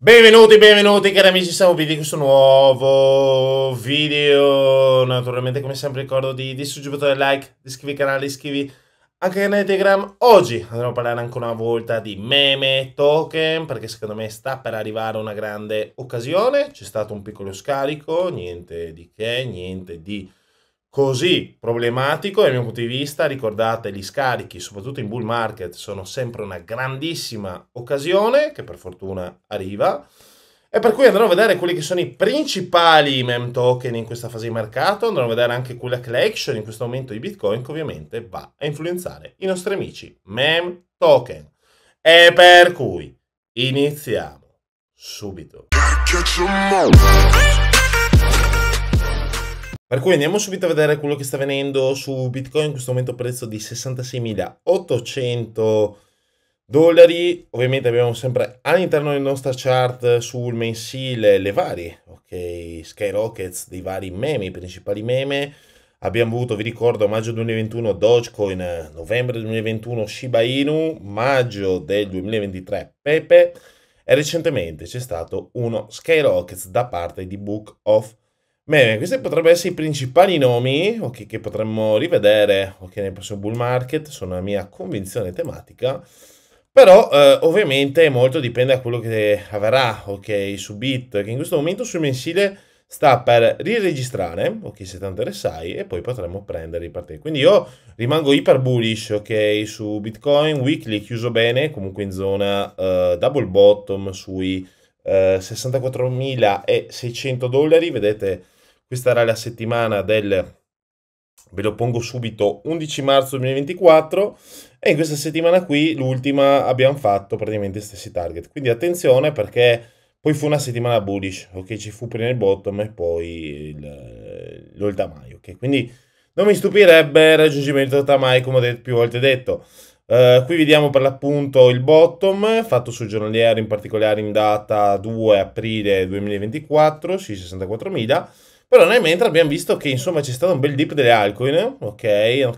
Benvenuti, benvenuti cari amici, siamo qui di questo nuovo video Naturalmente come sempre ricordo di, di suggerire like, di iscrivervi al canale, iscrivi anche al canale Telegram Oggi andremo a parlare ancora una volta di meme token Perché secondo me sta per arrivare una grande occasione C'è stato un piccolo scarico, niente di che, niente di così problematico dal mio punto di vista. Ricordate, gli scarichi, soprattutto in bull market, sono sempre una grandissima occasione che per fortuna arriva. E per cui andrò a vedere quelli che sono i principali mem token in questa fase di mercato, andrò a vedere anche quella collection in questo momento di Bitcoin che ovviamente va a influenzare i nostri amici mem token. E per cui iniziamo subito. Per cui andiamo subito a vedere quello che sta avvenendo su Bitcoin, in questo momento prezzo di 66.800 dollari. Ovviamente abbiamo sempre all'interno del nostro chart sul mensile le varie, ok, skyrockets dei vari meme, i principali meme. Abbiamo avuto, vi ricordo, maggio 2021 Dogecoin, novembre 2021 Shiba Inu, maggio del 2023 Pepe e recentemente c'è stato uno skyrockets da parte di Book of Bene, questi potrebbero essere i principali nomi okay, che potremmo rivedere okay, nel prossimo bull market, sono la mia convinzione tematica, però eh, ovviamente molto dipende da quello che avrà okay, su BIT, che in questo momento sul mensile sta per riregistrare, ok, se tanto RSI, e poi potremmo prendere i partiti. Quindi io rimango iper bullish, ok, su Bitcoin, weekly chiuso bene, comunque in zona eh, double bottom sui 64.600 eh, dollari, vedete questa era la settimana del, ve lo pongo subito, 11 marzo 2024 e in questa settimana qui, l'ultima, abbiamo fatto praticamente gli stessi target. Quindi attenzione perché poi fu una settimana bullish, ok? Ci fu prima il bottom e poi il, l'oltamai, ok? Quindi non mi stupirebbe il raggiungimento dell'oltamai come ho detto, più volte detto. Uh, qui vediamo per l'appunto il bottom fatto sul giornaliero in particolare in data 2 aprile 2024 sui 64.000 però nel mentre abbiamo visto che insomma c'è stato un bel dip delle altcoin, ok,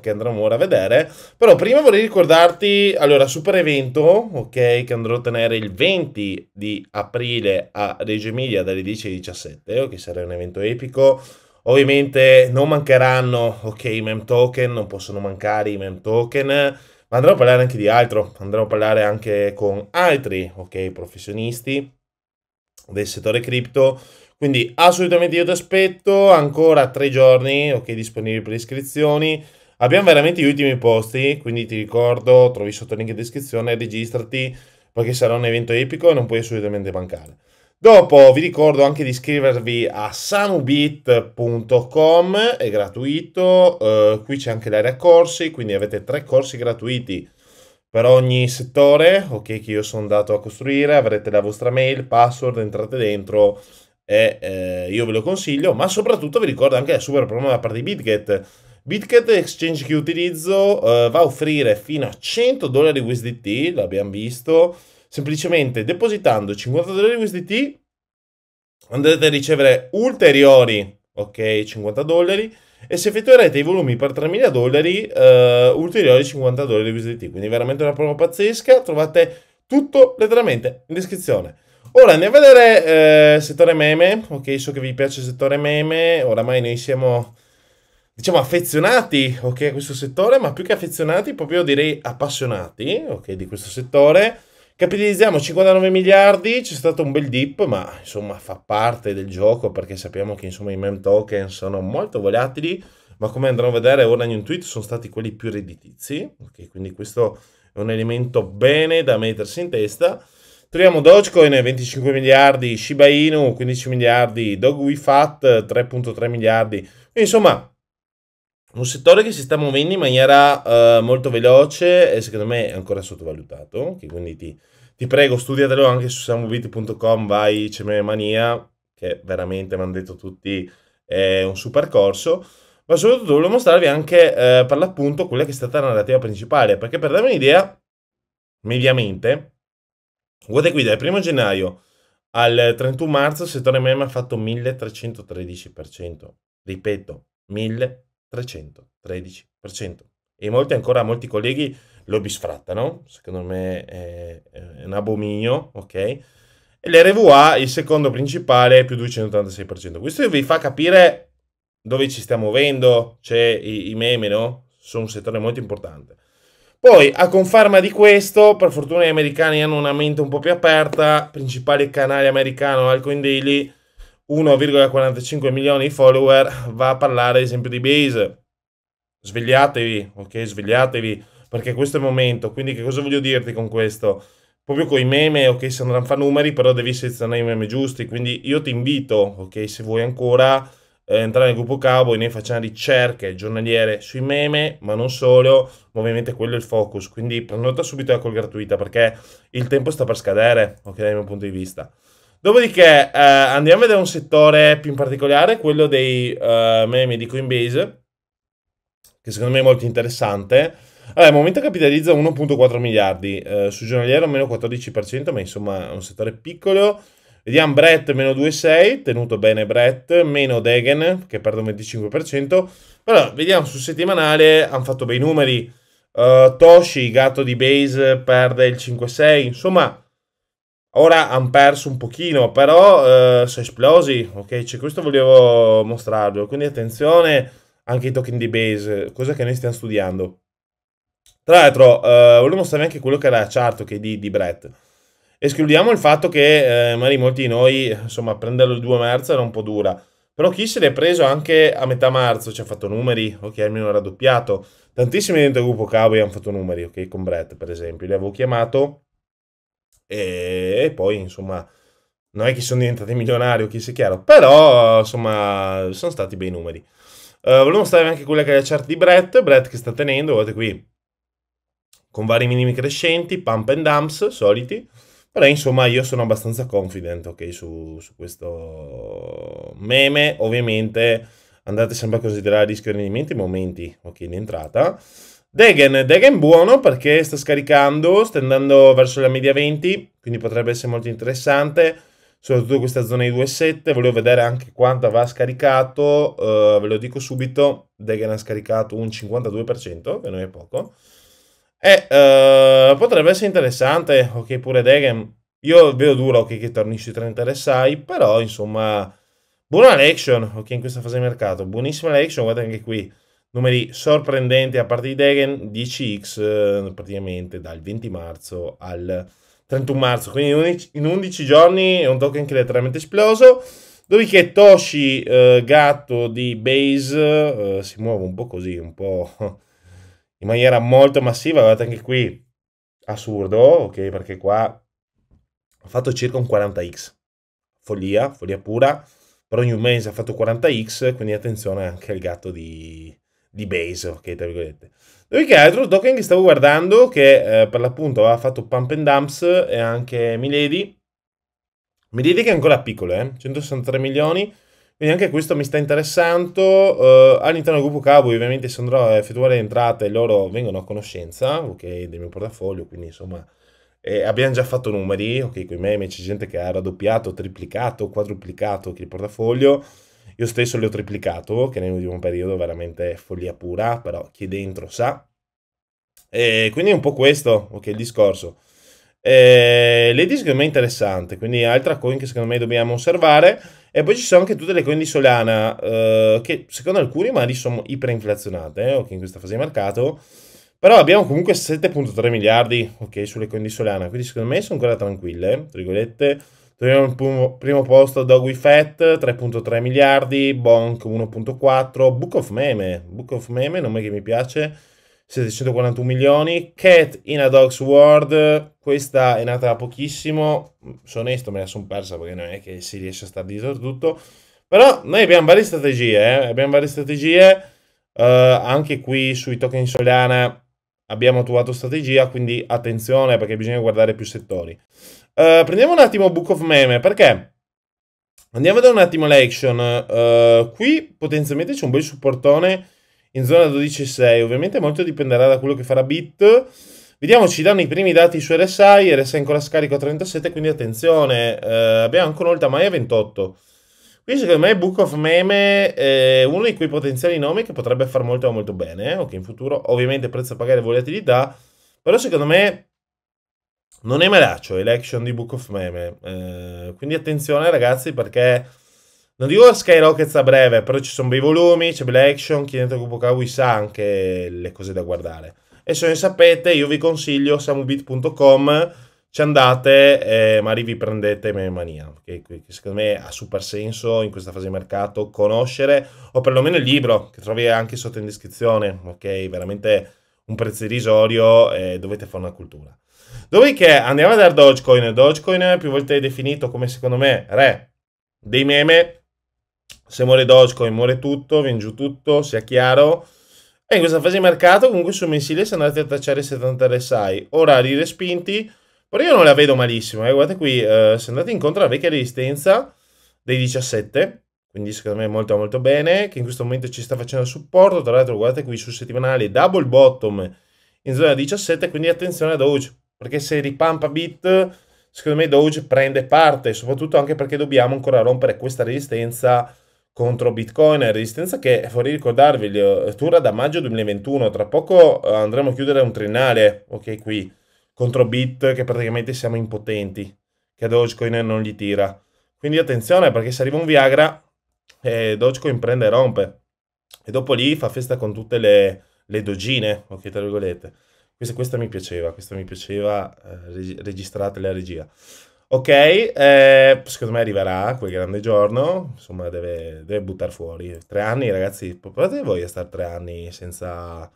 che andremo ora a vedere. Però prima vorrei ricordarti, allora, super evento, ok, che andrò a tenere il 20 di aprile a Reggio Emilia dalle 10 alle 17, ok, sarà un evento epico. Ovviamente non mancheranno, ok, i mem token, non possono mancare i mem token, ma andremo a parlare anche di altro, andremo a parlare anche con altri, ok, professionisti del settore cripto. Quindi assolutamente io ti aspetto, ancora tre giorni, ok, disponibili per le iscrizioni. Abbiamo veramente gli ultimi posti, quindi ti ricordo, trovi sotto il link in descrizione, registrati perché sarà un evento epico e non puoi assolutamente mancare. Dopo vi ricordo anche di iscrivervi a samubit.com, è gratuito, eh, qui c'è anche l'area corsi, quindi avete tre corsi gratuiti per ogni settore okay, che io sono andato a costruire avrete la vostra mail, password, entrate dentro e eh, io ve lo consiglio, ma soprattutto vi ricordo anche il super promo da parte di BitGet. BitGet Exchange che utilizzo eh, va a offrire fino a 100 dollari USDT, l'abbiamo visto, semplicemente depositando 50 dollari USDT andrete a ricevere ulteriori ok 50 dollari e se effettuerete i volumi per 3.000 dollari eh, ulteriori 50 dollari USDT quindi veramente una prova pazzesca trovate tutto letteralmente in descrizione ora andiamo a vedere eh, settore meme ok so che vi piace il settore meme oramai noi siamo diciamo affezionati ok a questo settore ma più che affezionati proprio direi appassionati ok di questo settore Capitalizziamo 59 miliardi, c'è stato un bel dip, ma insomma fa parte del gioco perché sappiamo che insomma i mem token sono molto volatili, ma come andremo a vedere ora in un tweet sono stati quelli più redditizi, okay, quindi questo è un elemento bene da mettersi in testa. Troviamo Dogecoin 25 miliardi, Shiba Inu 15 miliardi, Dogwifat 3.3 miliardi, insomma un settore che si sta muovendo in maniera eh, molto veloce e secondo me è ancora sottovalutato, quindi ti, ti prego studiatelo anche su samubit.com, vai Cemene Mania, che veramente mi hanno detto tutti è un super corso, ma soprattutto volevo mostrarvi anche eh, per l'appunto quella che è stata la narrativa principale, perché per darvi un'idea, mediamente, guardate qui, dal 1 gennaio al 31 marzo il settore meme ha fatto 1313%, ripeto, 1313%. 313%. E molti ancora, molti colleghi lo bisfrattano, secondo me è, è un abominio, ok? E l'RVA, il secondo principale, più 286%. Questo vi fa capire dove ci stiamo muovendo, c'è i, i meme, no? Sono un settore molto importante. Poi, a conferma di questo, per fortuna gli americani hanno una mente un po' più aperta, principale canale americano Alcoin Daily, 1,45 milioni di follower va a parlare ad esempio di Base. Svegliatevi, ok? Svegliatevi, perché questo è il momento. Quindi che cosa voglio dirti con questo? Proprio con i meme, ok, se andranno a fare numeri, però devi selezionare i meme giusti. Quindi io ti invito, ok, se vuoi ancora eh, entrare nel gruppo Cowboy, noi facciamo ricerche giornaliere sui meme, ma non solo, ma ovviamente quello è il focus. Quindi prenota subito la call gratuita, perché il tempo sta per scadere, ok, dal mio punto di vista. Dopodiché eh, andiamo a vedere un settore più in particolare, quello dei eh, meme di Coinbase, che secondo me è molto interessante. Allora, al momento capitalizza 1.4 miliardi, eh, su giornaliero meno 14%, ma insomma è un settore piccolo. Vediamo Brett meno 2,6, tenuto bene Brett, meno Degen che perde un 25%. Però vediamo sul settimanale, hanno fatto bei numeri. Uh, Toshi, gatto di base, perde il 5,6. Insomma, Ora hanno perso un pochino, però eh, sono esplosi. Ok, cioè, questo volevo mostrarvelo. Quindi attenzione anche ai token di base, cosa che noi stiamo studiando. Tra l'altro, eh, volevo mostrarvi anche quello che era la chart okay, di, di Brett. Escludiamo il fatto che eh, magari molti di noi, insomma, prenderlo il 2 marzo era un po' dura. Però chi se l'è preso anche a metà marzo, ci ha fatto numeri, ok, almeno raddoppiato. Tantissimi dentro il gruppo Cowboy hanno fatto numeri, ok, con Brett per esempio. Li avevo chiamato e poi insomma non è che sono diventati milionari o chi sia chiaro, però insomma sono stati bei numeri. Uh, volevo mostrare anche quella che è la chart di Brett, Brett che sta tenendo, guardate qui, con vari minimi crescenti, pump and dumps soliti, però insomma io sono abbastanza confident ok, su, su questo meme, ovviamente andate sempre a considerare rischio di rendimento e i momenti ok, in entrata. Degen, Degen buono perché sta scaricando, sta andando verso la media 20, quindi potrebbe essere molto interessante, soprattutto questa zona di 2.7, volevo vedere anche quanto aveva scaricato, uh, ve lo dico subito, Degen ha scaricato un 52%, che non è poco, e uh, potrebbe essere interessante, ok pure Degen, io vedo duro okay, che torni sui 30 RSI, però insomma, buona action, ok in questa fase di mercato, buonissima action, guarda anche qui, numeri sorprendenti a parte di Degen, 10x eh, praticamente dal 20 marzo al 31 marzo, quindi in 11, giorni è un token che è letteralmente esploso. Dopodiché Toshi, eh, gatto di Base, eh, si muove un po' così, un po' in maniera molto massiva. Guardate anche qui, assurdo, ok? Perché qua ha fatto circa un 40x. Follia, follia pura. Per ogni mese ha fatto 40x, quindi attenzione anche al gatto di, di base, ok, tra virgolette. Dopodiché altro token che stavo guardando, che eh, per l'appunto aveva fatto Pump and Dumps e anche Milady. Milady che è ancora piccolo, eh, 163 milioni. Quindi anche questo mi sta interessando. Uh, all'interno del gruppo Cowboy ovviamente se andrò a effettuare entrate loro vengono a conoscenza, ok, del mio portafoglio, quindi insomma... Eh, abbiamo già fatto numeri, ok, con i meme c'è gente che ha raddoppiato, triplicato, quadruplicato il portafoglio io stesso le ho triplicato, che nell'ultimo periodo veramente follia pura, però chi dentro sa. E quindi è un po' questo ok, il discorso. Eh, Lady secondo me è interessante, quindi altra coin che secondo me dobbiamo osservare. E poi ci sono anche tutte le coin di Solana, eh, che secondo alcuni magari sono iperinflazionate, eh, okay, in questa fase di mercato. Però abbiamo comunque 7.3 miliardi, ok, sulle coin di Solana, quindi secondo me sono ancora tranquille, tra virgolette Troviamo primo posto Doggy Fat 3.3 miliardi, Bonk 1.4, Book of Meme, Book of Meme, nome che mi piace, 741 milioni, Cat in a Dog's World, questa è nata da pochissimo, sono onesto me la sono persa perché non è che si riesce a star di tutto, però noi abbiamo varie strategie, eh? abbiamo varie strategie, uh, anche qui sui token Solana abbiamo attuato strategia, quindi attenzione perché bisogna guardare più settori. Uh, prendiamo un attimo Book of Meme perché andiamo a vedere un attimo l'action. Uh, qui potenzialmente c'è un bel supportone in zona 12.6, ovviamente molto dipenderà da quello che farà Bit. Vediamo, ci danno i primi dati su RSI, RSI ancora scarico a 37, quindi attenzione, uh, abbiamo ancora un'olta mai a 28. Qui secondo me Book of Meme è uno di quei potenziali nomi che potrebbe far molto ma molto bene, eh, o che in futuro ovviamente prezzo a pagare volatilità, però secondo me non è malaccio l'action di Book of Meme, eh, quindi attenzione ragazzi perché non dico Skyrockets a breve, però ci sono bei volumi, c'è Black Action, chi dentro Kubokawi sa anche le cose da guardare. E se ne sapete io vi consiglio samubit.com ci andate, eh, ma vi prendete MMA Mania, che, che, secondo me ha super senso in questa fase di mercato conoscere, o perlomeno il libro, che trovi anche sotto in descrizione, ok? Veramente un prezzo irrisorio eh, dovete fare una cultura. Dopodiché andiamo a vedere Dogecoin. Dogecoin più volte definito come, secondo me, re dei meme. Se muore Dogecoin, muore tutto, viene giù tutto, sia chiaro. E in questa fase di mercato, comunque, sul mensile siamo andati a tracciare 70 RSI. li respinti però io non la vedo malissimo, eh. guardate qui, eh, se andate incontro alla vecchia resistenza dei 17, quindi secondo me molto molto bene, che in questo momento ci sta facendo supporto, tra l'altro guardate qui sul settimanale double bottom in zona 17, quindi attenzione a Doge, perché se ripampa bit, secondo me Doge prende parte, soprattutto anche perché dobbiamo ancora rompere questa resistenza contro Bitcoin, resistenza che eh, vorrei ricordarvi, eh, tura da maggio 2021, tra poco eh, andremo a chiudere un triennale, ok qui, contro Bit che praticamente siamo impotenti, che Dogecoin non gli tira. Quindi attenzione perché se arriva un Viagra, eh, Dogecoin prende e rompe. E dopo lì fa festa con tutte le, le dogine, ok, tra virgolette. Questa, questa, mi piaceva, questa mi piaceva, eh, registrate la regia. Ok, eh, secondo me arriverà quel grande giorno, insomma deve, deve buttare fuori. Tre anni ragazzi, provate voi a stare tre anni senza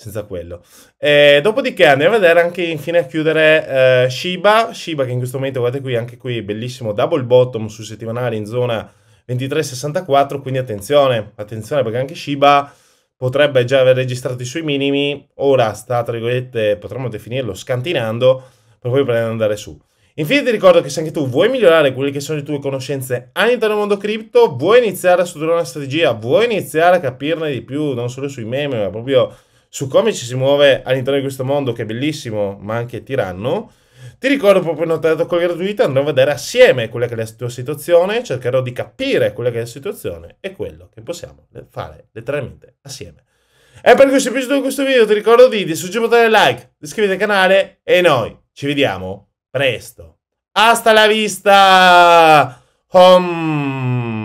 senza quello. E dopodiché andiamo a vedere anche infine a chiudere eh, Shiba, Shiba che in questo momento guardate qui, anche qui bellissimo double bottom su settimanale in zona 23,64, quindi attenzione, attenzione perché anche Shiba potrebbe già aver registrato i suoi minimi, ora sta tra virgolette, potremmo definirlo scantinando, per poi andare su. Infine ti ricordo che se anche tu vuoi migliorare quelle che sono le tue conoscenze all'interno del mondo cripto, vuoi iniziare a studiare una strategia, vuoi iniziare a capirne di più, non solo sui meme, ma proprio su come ci si muove all'interno di questo mondo che è bellissimo ma anche tiranno. Ti ricordo proprio notato con gratuita, andrò a vedere assieme quella che è la tua situazione, cercherò di capire quella che è la situazione e quello che possiamo fare letteralmente assieme. E per questo episodio di questo video ti ricordo di, di suggerire il like, di iscriverti al canale e noi ci vediamo presto. Hasta la vista! Home.